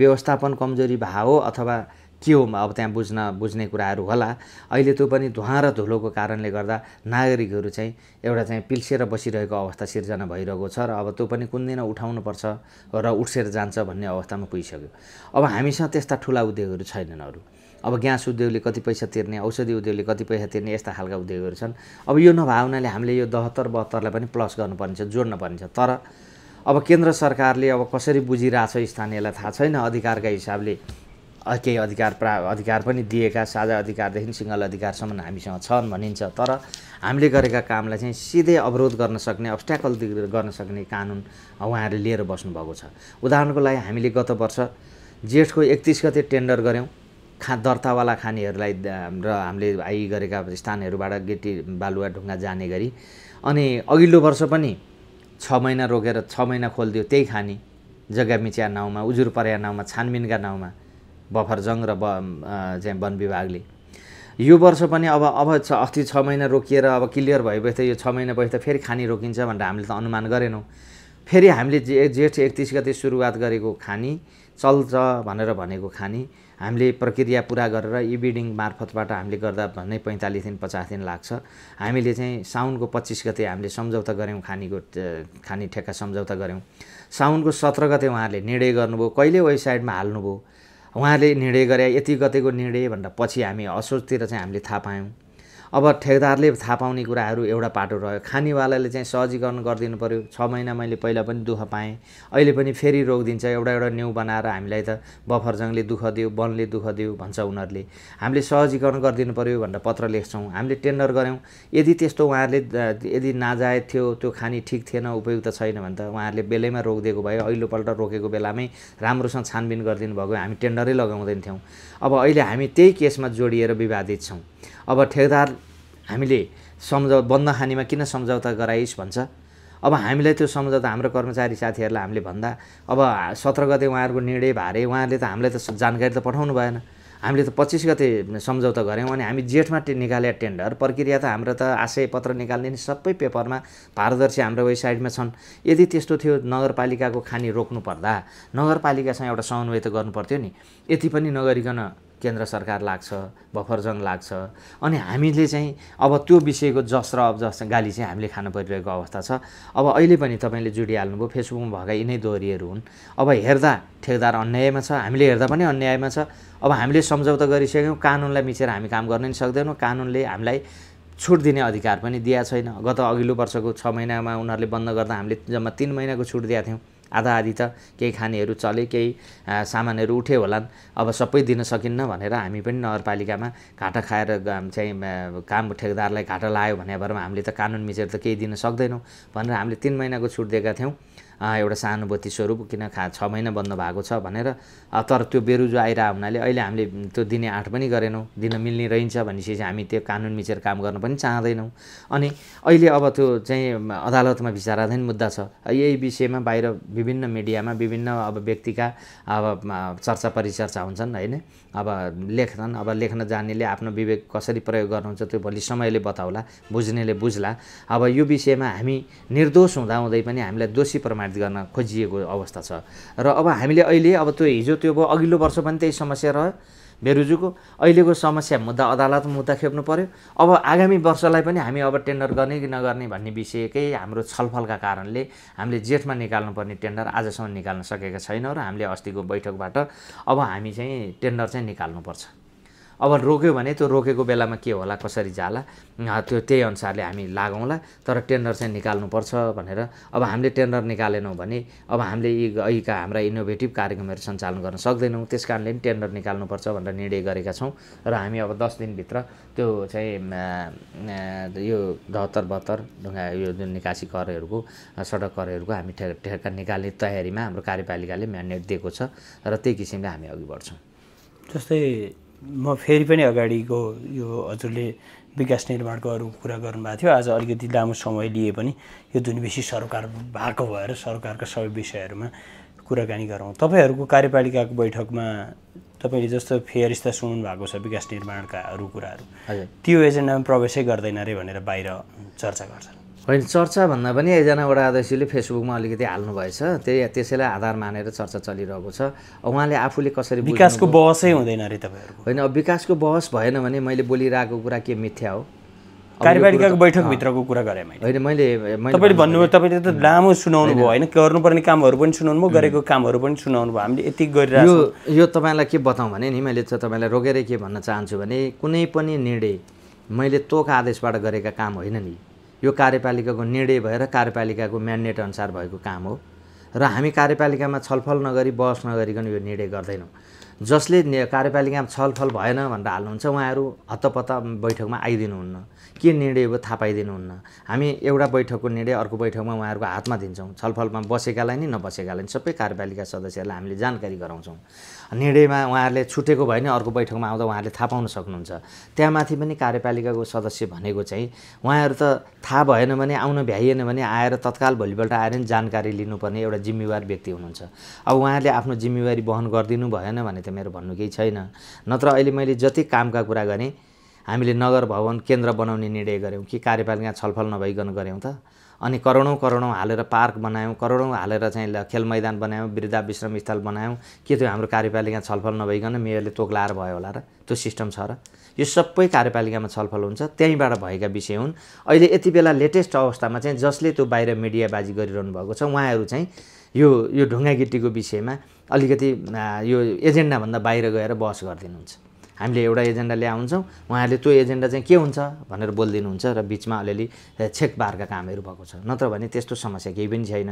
व्यवस्थापन कमजोरी भए हो अथवा के हो अब त्यहाँ बुझ्न बुझ्ने कुराहरू होला अहिले त्यो पनि धुवा र धुलोको कारणले गर्दा नागरिकहरू चाहिँ एउटा चाहिँ पिल्सेर बसिरहेको अवस्था सिर्जना भइरहेको छ र अब त्यो पनि कुन दिन उठाउनुपर्छ र उठ्सेर जान्छ भन्ने अवस्थामा पुगिसक्यो अब हामीसँग त्यस्ता ठुला उद्योगहरू छैनन् अरू अब ग्यास उद्योगले कति पैसा तिर्ने औषधि उद्योगले कति पैसा तिर्ने यस्ता खालका उद्योगहरू छन् अब यो नभए हुनाले हामीले यो दहत्तर बहत्तरलाई पनि प्लस गर्नुपर्नेछ छ तर अब केन्द्र सरकारले अब कसरी बुझिरहेछ स्थानीयलाई थाहा छैन अधिकारका हिसाबले केही अधिकार प्रा अधिकार पनि दिएका साझा अधिकारदेखि सिङ्गल अधिकारसम्म हामीसँग छन् भनिन्छ तर हामीले गरेका कामलाई चाहिँ सिधै अवरोध गर्न सक्ने अब्स्ट्याकल गर्न सक्ने कानुन उहाँहरूले लिएर बस्नुभएको छ उदाहरणको लागि हामीले गत वर्ष जेठको एकतिस गते टेन्डर गऱ्यौँ खा दर्तावाला खानेहरूलाई र हामीले आइ गरेका स्थानहरूबाट गेटी बालुवा ढुङ्गा जाने गरी अनि अघिल्लो वर्ष पनि छ महिना रोकेर छ महिना खोलिदियो त्यही खाने जग्गा मिचिया नाउँमा उजुर पर्या नाउँमा छानबिनका नाउँमा बफर जङ र ब चाहिँ वन विभागले यो वर्ष पनि अब अब छ अस्ति छ महिना रोकिएर अब क्लियर भएपछि त यो छ महिना भएपछि त फेरि खानी रोकिन्छ भनेर हामीले त अनुमान गरेनौँ फेरि हामीले जे जेठ एकतिस गते सुरुवात गरेको खानी चल्छ भनेर भनेको खानी हामीले प्रक्रिया पुरा गरेर इ बिडिङ मार्फतबाट हामीले गर्दा भन्नै पैँतालिस दिन पचास दिन लाग्छ हामीले चाहिँ साउनको पच्चिस गते हामीले सम्झौता गऱ्यौँ खानीको खानी ठेक्का सम्झौता गऱ्यौँ साउनको सत्र गते उहाँहरूले निर्णय गर्नुभयो कहिले वेबसाइटमा हाल्नुभयो उहाँहरूले निर्णय गरे यति गतेको निर्णय भन्दा पछि हामी असोजतिर चाहिँ हामीले थाहा पायौँ अब ठेकदारले थाहा पाउने कुराहरू एउटा पाटो रह्यो खानेवालाले चाहिँ सहजीकरण गरिदिनु पऱ्यो छ महिना मैले पहिला पनि दुःख पाएँ अहिले पनि फेरि रोकिदिन्छ एउटा एउटा न्यु बनाएर हामीलाई त बफरजङले दुःख दियो वनले दुःख दियो भन्छ उनीहरूले हामीले सहजीकरण गरिदिनु पऱ्यो भनेर पत्र लेख्छौँ हामीले टेन्डर गऱ्यौँ यदि त्यस्तो उहाँहरूले यदि नाजायत थियो त्यो खाने ठिक थिएन उपयुक्त छैन भने त उहाँहरूले बेलैमा रोकिदिएको भए अहिलोपल्ट रोकेको बेलामै राम्रोसँग छानबिन गरिदिनु भएको हामी टेन्डरै लगाउँदैन थियौँ अब अहिले हामी त्यही केसमा जोडिएर विवादित छौँ अब ठेकदार हामीले सम्झौ बन्द खानीमा किन सम्झौता गराइस् भन्छ अब हामीलाई त्यो सम्झौता हाम्रो कर्मचारी साथीहरूलाई हामीले भन्दा अब सत्र गते उहाँहरूको निर्णय भारे उहाँहरूले त हामीलाई त जानकारी त पठाउनु भएन हामीले त पच्चिस गते सम्झौता गऱ्यौँ अनि हामी जेठमा निकाले टेन्डर प्रक्रिया त हाम्रो त आशय पत्र निकाल्ने नि सबै पेपरमा पारदर्शी हाम्रो वेबसाइटमा छन् यदि त्यस्तो थियो नगरपालिकाको खानी रोक्नु पर्दा नगरपालिकासँग एउटा समन्वय त गर्नु पर्थ्यो नि यति पनि नगरिकन केन्द्र सरकार लाग्छ बफरजङ लाग्छ अनि हामीले चाहिँ अब त्यो विषयको जस र अब जस गाली चाहिँ हामीले खानु परिरहेको अवस्था छ अब अहिले पनि तपाईँले जुडिहाल्नुभयो फेसबुकमा भएका यिनै दोहोरीहरू हुन् अब हेर्दा ठेकदार अन्यायमा छ हामीले हेर्दा पनि अन्यायमा छ अब हामीले सम्झौता गरिसक्यौँ कानुनलाई मिचेर हामी काम गर्न नि सक्दैनौँ कानुनले हामीलाई छुट दिने अधिकार पनि दिएको छैन गत अघिल्लो वर्षको छ महिनामा उनीहरूले बन्द गर्दा हामीले जम्मा तिन महिनाको छुट दिएको थियौँ आधा आधी त केही खानेहरू चले केही सामानहरू उठ्यो होला अब सबै दिन सकिन्न भनेर हामी पनि नगरपालिकामा घाटा खाएर चाहिँ काम ठेकदारलाई घाटा लायो भने भरमा हामीले त कानुन मिचेर त केही दिन सक्दैनौँ भनेर हामीले तिन महिनाको छुट दिएका थियौँ एउटा सहानुभूति स्वरूप किन खा छ महिना बन्द भएको छ भनेर तर त्यो बेरुजो आइरहेको हुनाले अहिले हामीले त्यो दिने आँट पनि गरेनौँ दिन मिल्ने रहन्छ भनेपछि हामी त्यो कानुन मिचेर काम गर्न पनि चाहँदैनौँ अनि अहिले अब त्यो चाहिँ अदालतमा विचाराधीन मुद्दा छ यही विषयमा बाहिर विभिन्न मिडियामा विभिन्न अब व्यक्तिका अब चर्चा परिचर्चा हुन्छन् होइन अब लेख्छन् अब लेख्न जान्नेले आफ्नो विवेक कसरी प्रयोग गर्नुहुन्छ त्यो भोलि समयले बताउला बुझ्नेले बुझ्ला अब यो विषयमा हामी निर्दोष हुँदाहुँदै पनि हामीलाई दोषी प्रमाणित गर्न खोजिएको अवस्था छ र अब हामीले अहिले अब त्यो हिजो त्यो अघिल्लो वर्ष पनि त्यही समस्या रह्यो मेरुजुको अहिलेको समस्या मुद्दा अदालत मुद्दा खेप्नु पऱ्यो अब आगामी वर्षलाई पनि हामी अब टेन्डर गर्ने कि नगर्ने भन्ने विषयकै हाम्रो छलफलका कारणले हामीले जेठमा निकाल्नुपर्ने टेन्डर आजसम्म निकाल्न सकेका छैनौँ र हामीले अस्तिको बैठकबाट अब हामी चाहिँ टेन्डर चाहिँ निकाल्नुपर्छ अब रोक्यो भने त्यो रोकेको बेलामा के होला कसरी जाला त्यो त्यही अनुसारले हामी लागौँला तर टेन्डर चाहिँ निकाल्नुपर्छ भनेर अब हामीले टेन्डर निकालेनौँ भने अब हामीले यी अहिका हाम्रा इनोभेटिभ कार्यक्रमहरू सञ्चालन गर्न सक्दैनौँ त्यस कारणले पनि टेन्डर निकाल्नुपर्छ भनेर निर्णय गरेका छौँ र हामी अब दस दिनभित्र त्यो चाहिँ यो धहत्तर बहत्तर ढुङ्गा यो जुन निकासी करहरूको सडक करहरूको हामी ठे ठेक्का निकाल्ने तयारीमा हाम्रो कार्यपालिकाले म्यान्डेट दिएको छ र त्यही किसिमले हामी अघि बढ्छौँ जस्तै म फेरि पनि अगाडिको यो हजुरले विकास निर्माणको अरू कुरा गर्नुभएको थियो आज अलिकति लामो समय लिए पनि यो जुन बेसी सरकार भएको भएर सरकारका सबै विषयहरूमा कुराकानी गरौँ तपाईँहरूको कार्यपालिकाको बैठकमा तपाईँले जस्तो फेरिस्ता सुन्नु भएको छ विकास निर्माणका अरू कुराहरू त्यो एजेन्डामा प्रवेशै गर्दैन रे भनेर बाहिर चर्चा गर्छन् होइन चर्चाभन्दा पनि एकजना वडा अध्यक्षले फेसबुकमा अलिकति हाल्नु भएछ त्यही त्यसैलाई आधार मानेर चर्चा चलिरहेको छ उहाँले आफूले कसरी विकासको बहसै हुँदैन अरे तपाईँहरू होइन अब विकासको बहस भएन भने मैले बोलिरहेको कुरा के मिथ्या हो कार्यपालिकाको बैठकभित्रको कुरा गरेँ मैले होइन मैले तपाईँले भन्नुभयो तपाईँले त लामो सुनाउनु भयो होइन गर्नुपर्ने कामहरू पनि सुनाउनु भयो गरेको कामहरू पनि सुनाउनु भयो हामीले यति गरिरहेको यो यो तपाईँलाई के बताउँ भने नि मैले तपाईँलाई रोकेरै के भन्न चाहन्छु भने कुनै पनि निर्णय मैले तोक आदेशबाट गरेका काम होइन नि यो कार्यपालिकाको निर्णय भएर कार्यपालिकाको म्यान्डेट अनुसार भएको काम हो र हामी कार्यपालिकामा छलफल नगरी बहस नगरिकन यो निर्णय गर्दैनौँ जसले कार्यपालिकामा छलफल भएन भनेर हाल्नुहुन्छ उहाँहरू हत्तपत्त बैठकमा आइदिनुहुन्न के निर्णय भयो थाहा पाइदिनुहुन्न हामी एउटा बैठकको निर्णय अर्को बैठकमा उहाँहरूको हातमा दिन्छौँ छलफलमा बसेकालाई नि नबसेकालाई नि सबै कार्यपालिका सदस्यहरूलाई हामीले जानकारी गराउँछौँ निर्णयमा उहाँहरूले छुटेको भयो भने अर्को बैठकमा आउँदा उहाँहरूले थाहा पाउन सक्नुहुन्छ त्यहाँमाथि पनि कार्यपालिकाको सदस्य भनेको चाहिँ उहाँहरू त थाहा भएन भने आउन भ्याइएन भने आएर तत्काल भोलिपल्ट आएर नि जानकारी लिनुपर्ने एउटा जिम्मेवार व्यक्ति हुनुहुन्छ अब उहाँहरूले आफ्नो जिम्मेवारी वहन गरिदिनु भएन भने त मेरो भन्नु केही छैन नत्र अहिले मैले जति कामका कुरा गरेँ हामीले नगर भवन केन्द्र बनाउने निर्णय गऱ्यौँ कि कार्यपालिका छलफल नभइकन गऱ्यौँ त अनि करोडौँ करोडौँ हालेर पार्क बनायौँ करोडौँ हालेर चाहिँ खेल मैदान बनायौँ वृद्धा विश्रम स्थल बनायौँ के त्यो हाम्रो कार्यपालिका छलफल नभइकन मेयरले तोक्लाएर भयो होला र त्यो सिस्टम छ र यो सबै कार्यपालिकामा छलफल हुन्छ त्यहीँबाट भएका विषय हुन् अहिले यति बेला लेटेस्ट अवस्थामा चाहिँ जसले त्यो बाहिर मिडियाबाजी गरिरहनु भएको छ उहाँहरू चाहिँ यो यो गिटीको विषयमा अलिकति यो एजेन्डाभन्दा बाहिर गएर बहस गरिदिनुहुन्छ हामीले एउटा एजेन्डा ल्याउँछौँ उहाँहरूले त्यो एजेन्डा चाहिँ के हुन्छ भनेर बोलिदिनुहुन्छ र बिचमा अलिअलि छेकबारका कामहरू भएको छ नत्र भने त्यस्तो समस्या केही पनि छैन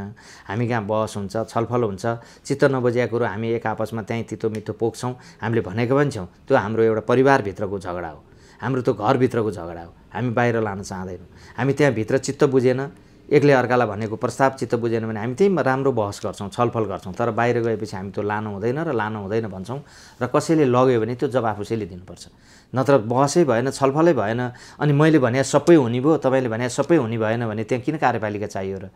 हामी कहाँ बहस हुन्छ छलफल हुन्छ चित्त नबुझेका कुरो हामी एक आपसमा त्यहीँ तितो मिठो पोख्छौँ हामीले भनेको पनि छौँ त्यो हाम्रो एउटा परिवारभित्रको झगडा हो हाम्रो त्यो घरभित्रको झगडा हो हामी बाहिर लान चाहँदैनौँ हामी त्यहाँभित्र चित्त बुझेन एकले अर्कालाई भनेको प्रस्ताव चित्त बुझेन भने हामी त्यहीमा राम्रो बहस गर्छौँ छलफल गर्छौँ तर बाहिर गएपछि हामी त्यो लानु हुँदैन र लानु हुँदैन भन्छौँ र कसैले लग्यो भने त्यो जवाफ उसैले दिनुपर्छ नत्र बहसै भएन छलफलै भएन अनि मैले भने सबै हुने भयो तपाईँले भने सबै हुने भएन भने त्यहाँ किन कार्यपालिका चाहियो र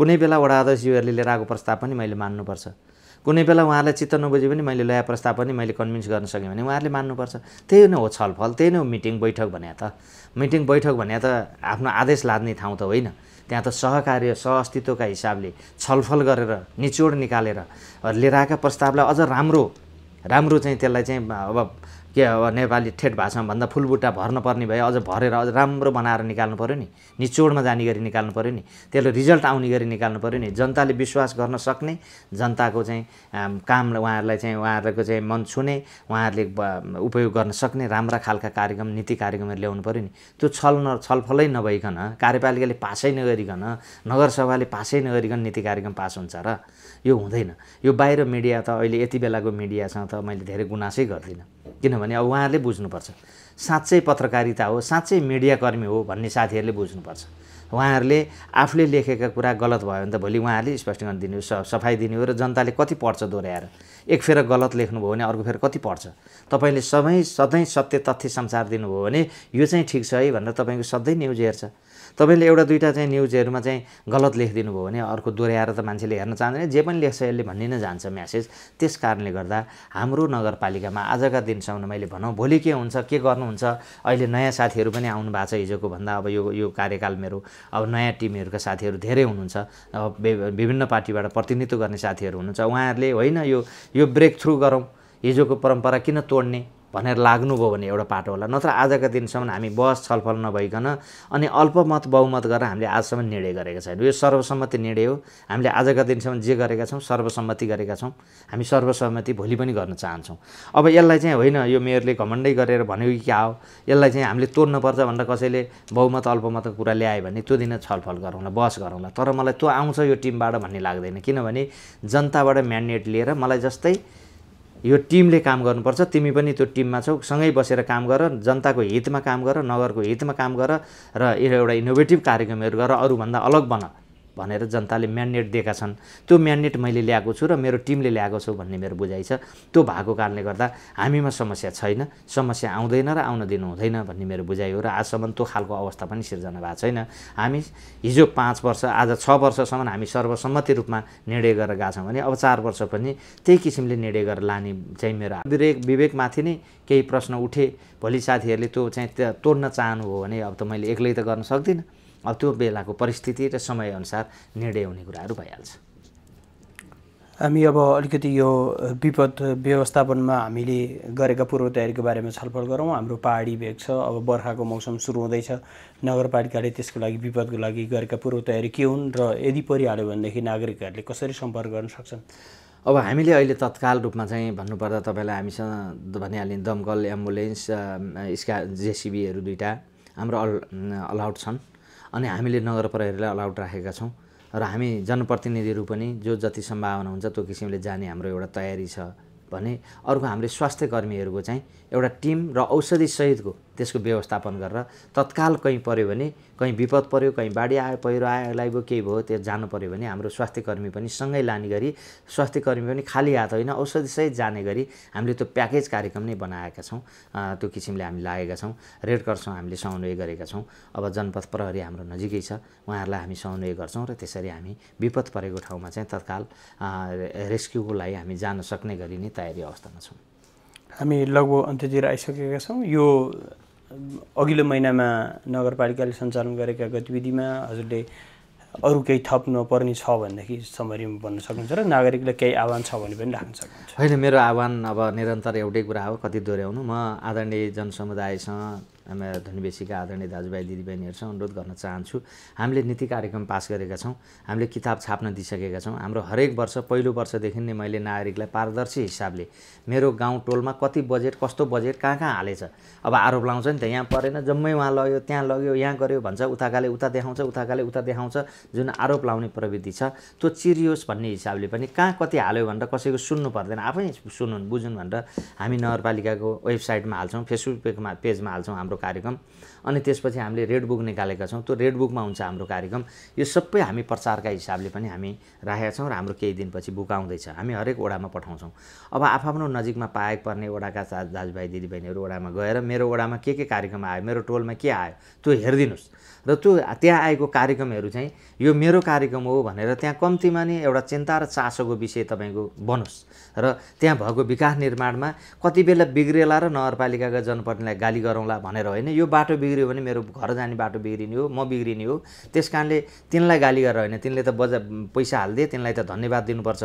कुनै बेला वडा अध्यक्षज्यूहरूले लिएर आएको प्रस्ताव पनि मैले मान्नुपर्छ कुनै बेला उहाँलाई चित्त नबुझे पनि मैले लया प्रस्ताव पनि मैले कन्भिन्स गर्न सकेँ भने उहाँहरूले मान्नुपर्छ त्यही नै हो छलफल त्यही नै हो मिटिङ बैठक भने त मिटिङ बैठक भने त आफ्नो आदेश लाद्ने ठाउँ त होइन त्यहाँ त सहकार्य अस्तित्वका हिसाबले छलफल गरेर निचोड निकालेर लिएर आएका प्रस्तावलाई अझ राम्रो राम्रो चाहिँ त्यसलाई चाहिँ अब के अब नेपाली ठेट भाषामा भन्दा फुलबुट्टा भर्नुपर्ने भयो अझ भरेर अझ राम्रो बनाएर निकाल्नु पऱ्यो नि निचोडमा जाने गरी निकाल्नु पऱ्यो नि त्यसले रिजल्ट आउने गरी निकाल्नु पऱ्यो नि जनताले विश्वास गर्न सक्ने जनताको चाहिँ काम उहाँहरूलाई चाहिँ उहाँहरूको चाहिँ मन छुने उहाँहरूले उपयोग गर्न सक्ने राम्रा खालका कार्यक्रम नीति कार्यक्रमहरू ल्याउनु पऱ्यो नि त्यो छल न छलफलै नभइकन कार्यपालिकाले पासै नगरिकन नगरसभाले पासै नगरिकन नीति कार्यक्रम पास हुन्छ र यो हुँदैन यो बाहिर मिडिया त अहिले यति बेलाको मिडियासँग त मैले धेरै गुनासै गर्दिनँ किनभने अब उहाँहरूले बुझ्नुपर्छ साँच्चै पत्रकारिता हो साँच्चै मिडियाकर्मी हो भन्ने साथीहरूले बुझ्नुपर्छ उहाँहरूले आफूले लेखेका कुरा गलत भयो भने त भोलि उहाँहरूले स्पष्टीकरण दिने हो सफाइ दिने हो र जनताले कति पढ्छ दोहोऱ्याएर एक फेर गलत लेख्नुभयो भने अर्को फेर कति पढ्छ तपाईँले सबै सधैँ सत्य तथ्य संसार दिनुभयो भने यो चाहिँ ठिक छ है भनेर तपाईँको सधैँ न्युज हेर्छ तपाईँले एउटा दुईवटा चाहिँ न्युजहरूमा चाहिँ गलत लेखिदिनु भयो भने अर्को दोहोऱ्याएर त मान्छेले हेर्न चाहँदैन जे पनि लेख्छ यसले भन्ने नै जान्छ म्यासेज त्यस कारणले गर्दा हाम्रो नगरपालिकामा आजका दिनसम्म मैले भनौँ भोलि के हुन्छ के गर्नुहुन्छ अहिले नयाँ साथीहरू पनि आउनु भएको छ हिजोको भन्दा अब यो यो कार्यकाल मेरो अब नयाँ टिमहरूका साथीहरू धेरै हुनुहुन्छ अब विभिन्न पार्टीबाट प्रतिनिधित्व गर्ने साथीहरू हुनुहुन्छ उहाँहरूले होइन यो यो ब्रेक थ्रु गरौँ हिजोको परम्परा किन तोड्ने भनेर लाग्नुभयो भने एउटा पाटो होला नत्र आजका दिनसम्म हामी बस छलफल नभइकन अनि अल्पमत बहुमत गरेर हामीले आजसम्म निर्णय गरेका छैनौँ यो सर्वसम्मति निर्णय हो हामीले आजका दिनसम्म जे गरेका छौँ सर्वसम्मति गरेका छौँ हामी सर्वसम्मति भोलि पनि गर्न चाहन्छौँ अब यसलाई चाहिँ होइन यो मेयरले घमण्डै गरेर भन्यो कि क्या हो यसलाई चाहिँ हामीले तोड्नुपर्छ भनेर कसैले बहुमत अल्पमतको कुरा ल्यायो भने त्यो दिन छलफल गरौँला बस गरौँला तर मलाई त्यो आउँछ यो टिमबाट भन्ने लाग्दैन किनभने जनताबाट म्यान्डेट लिएर मलाई जस्तै यो टिमले काम गर्नुपर्छ तिमी पनि त्यो टिममा छौ सँगै बसेर काम गर जनताको हितमा काम गर नगरको हितमा काम गर र एउटा इनोभेटिभ कार्यक्रमहरू गर अरूभन्दा अलग बन भनेर जनताले म्यान्डेट दिएका छन् त्यो म्यान्डेट मैले ल्याएको छु र मेरो टिमले ल्याएको छु भन्ने मेरो बुझाइ छ त्यो भएको कारणले गर्दा हामीमा समस्या छैन समस्या आउँदैन र आउन दिनु हुँदैन भन्ने मेरो बुझाइ हो र आजसम्म त्यो खालको अवस्था पनि सिर्जना भएको छैन हामी हिजो पाँच वर्ष आज छ वर्षसम्म हामी सर्वसम्मति रूपमा निर्णय गरेर गएको छौँ भने अब चार वर्ष पनि त्यही किसिमले निर्णय गरेर लाने चाहिँ मेरो विवेक विवेकमाथि नै केही प्रश्न उठे भोलि साथीहरूले त्यो चाहिँ तोड्न चाहनु हो भने अब त मैले एक्लै त गर्न सक्दिनँ अब त्यो बेलाको परिस्थिति र समयअनुसार निर्णय हुने कुराहरू भइहाल्छ हामी अब अलिकति यो विपद व्यवस्थापनमा हामीले गरेका पूर्व तयारीको बारेमा छलफल गरौँ हाम्रो पहाडी भेग छ अब बर्खाको मौसम सुरु हुँदैछ नगरपालिकाले त्यसको लागि विपदको लागि गरेका पूर्व तयारी के हुन् र यदि परिहाल्यो भनेदेखि नागरिकहरूले कसरी सम्पर्क गर्न सक्छन् अब हामीले अहिले तत्काल रूपमा चाहिँ भन्नुपर्दा तपाईँलाई हामीसँग भनिहाल्ने दमकल एम्बुलेन्स स्का जेसिबीहरू दुईवटा हाम्रो अल अलाउड छन् अनि हामीले नगर प्रहरीलाई अलाउट राखेका छौँ र हामी जनप्रतिनिधिहरू पनि जो जति सम्भावना हुन्छ त्यो किसिमले जाने हाम्रो एउटा तयारी छ भने अर्को हाम्रो स्वास्थ्य कर्मीहरूको चाहिँ एउटा टिम र औषधिसहितको त्यसको व्यवस्थापन गरेर तत्काल कहीँ पऱ्यो भने कहीँ विपद पऱ्यो कहीँ बाढी आयो पहिरो आयो लाग्यो केही भयो त्यो जानु पऱ्यो भने हाम्रो स्वास्थ्यकर्मी पनि सँगै लाने गरी स्वास्थ्यकर्मी पनि खाली हात होइन औषधिसहित जाने गरी हामीले त्यो प्याकेज कार्यक्रम नै बनाएका छौँ त्यो किसिमले हामी लागेका छौँ रेड क्रसमा हामीले समन्वय गरेका छौँ अब जनपथ प्रहरी हाम्रो नजिकै छ उहाँहरूलाई हामी समन्वय गर्छौँ र त्यसरी हामी विपद परेको ठाउँमा चाहिँ तत्काल रेस्क्युको लागि हामी जान सक्ने गरी नै तयारी अवस्थामा छौँ हामी लगभग अन्त्यतिर आइसकेका छौँ यो अघिल्लो महिनामा नगरपालिकाले सञ्चालन गरेका गतिविधिमा हजुरले अरू केही थप नपर्ने छ भनेदेखि समरीमा भन्न सक्नुहुन्छ र नागरिकलाई केही आह्वान छ भने पनि राख्न सक्नुहुन्छ होइन मेरो आह्वान अब निरन्तर एउटै कुरा हो कति दोहोऱ्याउनु म आदरणीय जनसमुदायसँग धनबेसीका आदरणीय दाजुभाइ दिदीबहिनीहरूसँग अनुरोध गर्न चाहन्छु हामीले नीति कार्यक्रम पास गरेका छौँ हामीले किताब छाप्न दिइसकेका छौँ हाम्रो हरेक वर्ष पहिलो वर्षदेखि नै मैले नागरिकलाई पारदर्शी हिसाबले मेरो गाउँ टोलमा कति बजेट कस्तो बजेट कहाँ कहाँ हालेछ अब आरोप लाउँछ नि त यहाँ परेन जम्मै उहाँ लग्यो त्यहाँ लग्यो यहाँ गऱ्यो भन्छ उताकाले उता देखाउँछ उताकाले उता देखाउँछ जुन आरोप लगाउने प्रविधि छ त्यो चिरियोस् भन्ने हिसाबले पनि कहाँ कति हाल्यो भनेर कसैको सुन्नु पर्दैन आफै सुन्नु बुझ्नु भनेर हामी नगरपालिकाको वेबसाइटमा हाल्छौँ फेसबुक पेजमा हाल्छौँ हाम्रो हाम्रो कार्यक्रम अनि त्यसपछि हामीले रेड बुक निकालेका छौँ त्यो रेड बुकमा हुन्छ हाम्रो कार्यक्रम यो सबै हामी प्रचारका हिसाबले पनि हामी राखेका छौँ र हाम्रो केही दिनपछि बुक आउँदैछ हामी हरेक वडामा पठाउँछौँ अब आफ्नो नजिकमा पाएक पर्ने वडाका दाजुभाइ दिदीबहिनीहरू वडामा गएर मेरो वडामा के के कार्यक्रम आयो मेरो टोलमा के आयो त्यो हेरिदिनुहोस् र त्यो त्यहाँ आएको कार्यक्रमहरू चाहिँ यो मेरो कार्यक्रम हो भनेर त्यहाँ कम्तीमा नै एउटा चिन्ता र चासोको विषय तपाईँको बनोस् र त्यहाँ भएको विकास निर्माणमा कति बेला बिग्रेला र नगरपालिकाका जनप्रतिनिधिलाई गाली गरौँला भनेर होइन यो बाटो बिग्रे बिग्रियो भने मेरो घर जाने बाटो बिग्रिने हो म बिग्रिने हो त्यस कारणले तिनलाई गाली गरेर होइन तिनले त बजार पैसा हालिदिए तिनलाई त धन्यवाद दिनुपर्छ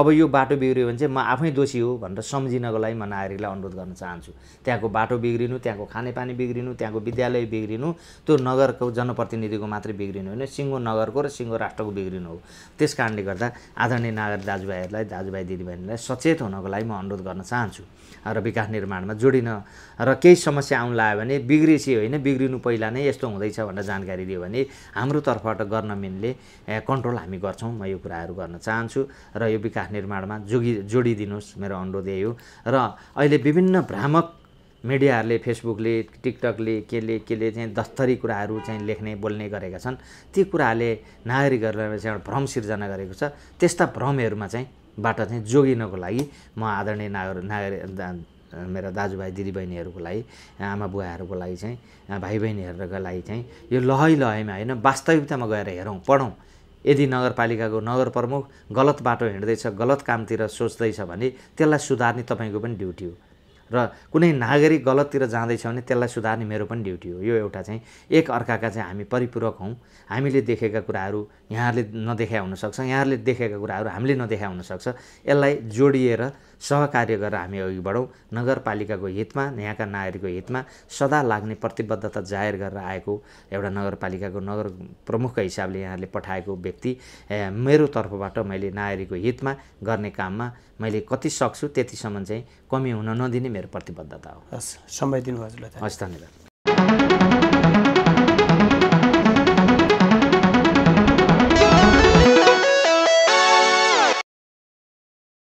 अब यो बाटो बिग्रियो भने चाहिँ म आफै दोषी हो भनेर सम्झिनको लागि म नागरिकलाई अनुरोध गर्न चाहन्छु त्यहाँको बाटो बिग्रिनु त्यहाँको खानेपानी बिग्रिनु त्यहाँको विद्यालय बिग्रिनु त्यो नगरको जनप्रतिनिधिको मात्रै बिग्रिनु होइन सिङ्गो नगरको र सिङ्गो राष्ट्रको बिग्रिनु हो त्यस कारणले गर्दा आदरणीय नागरिक दाजुभाइहरूलाई दाजुभाइ दिदीबहिनीलाई सचेत हुनको लागि म अनुरोध गर्न चाहन्छु र विकास निर्माणमा जोडिन र केही समस्या आउनु लाग्यो भने बिग्रिएपछि होइन बिग्रिनु पहिला नै यस्तो हुँदैछ भनेर जानकारी दियो भने हाम्रो तर्फबाट गभर्नमेन्टले कन्ट्रोल हामी गर्छौँ म यो कुराहरू गर्न चाहन्छु र यो विकास निर्माणमा जोगि जोडिदिनुहोस् मेरो अनुरोध यही हो र अहिले विभिन्न भ्रामक मिडियाहरूले फेसबुकले टिकटकले केले केले चाहिँ दस्तरी कुराहरू चाहिँ लेख्ने बोल्ने गरेका छन् ती कुराहरूले नागरिकहरूलाई चाहिँ एउटा भ्रम सिर्जना गरेको छ त्यस्ता भ्रमहरूमा चाहिँ बाट चाहिँ जोगिनको लागि म आदरणीय नागर नागरिक मेरा दाजुभाइ दिदीबहिनीहरूको लागि आमा बुवाहरूको लागि चाहिँ भाइ बहिनीहरूको लागि चाहिँ यो लहै लहैमा होइन वास्तविकतामा गएर हेरौँ पढौँ यदि नगरपालिकाको नगर प्रमुख गलत बाटो हिँड्दैछ गलत कामतिर सोच्दैछ भने त्यसलाई सुधार्ने तपाईँको पनि ड्युटी हो र कुनै नागरिक गलततिर जाँदैछ भने त्यसलाई सुधार्ने मेरो पनि ड्युटी हो यो एउटा चाहिँ एक अर्काका चाहिँ हामी परिपूरक हौँ हामीले देखेका कुराहरू यहाँहरूले नदेखा हुनसक्छ यहाँहरूले देखेका कुराहरू हामीले नदेखा हुनसक्छ यसलाई जोडिएर सहकार्य गरेर हामी अघि बढौँ नगरपालिकाको हितमा यहाँका नागरिकको हितमा सदा लाग्ने प्रतिबद्धता जाहेर गरेर आएको एउटा नगरपालिकाको नगर प्रमुखका हिसाबले यहाँले पठाएको व्यक्ति मेरो तर्फबाट मैले नागरिकको हितमा गर्ने काममा मैले कति सक्छु त्यतिसम्म चाहिँ कमी हुन नदिने मेरो प्रतिबद्धता हो हस् समय दिनुभयो हजुरलाई हस् धन्यवाद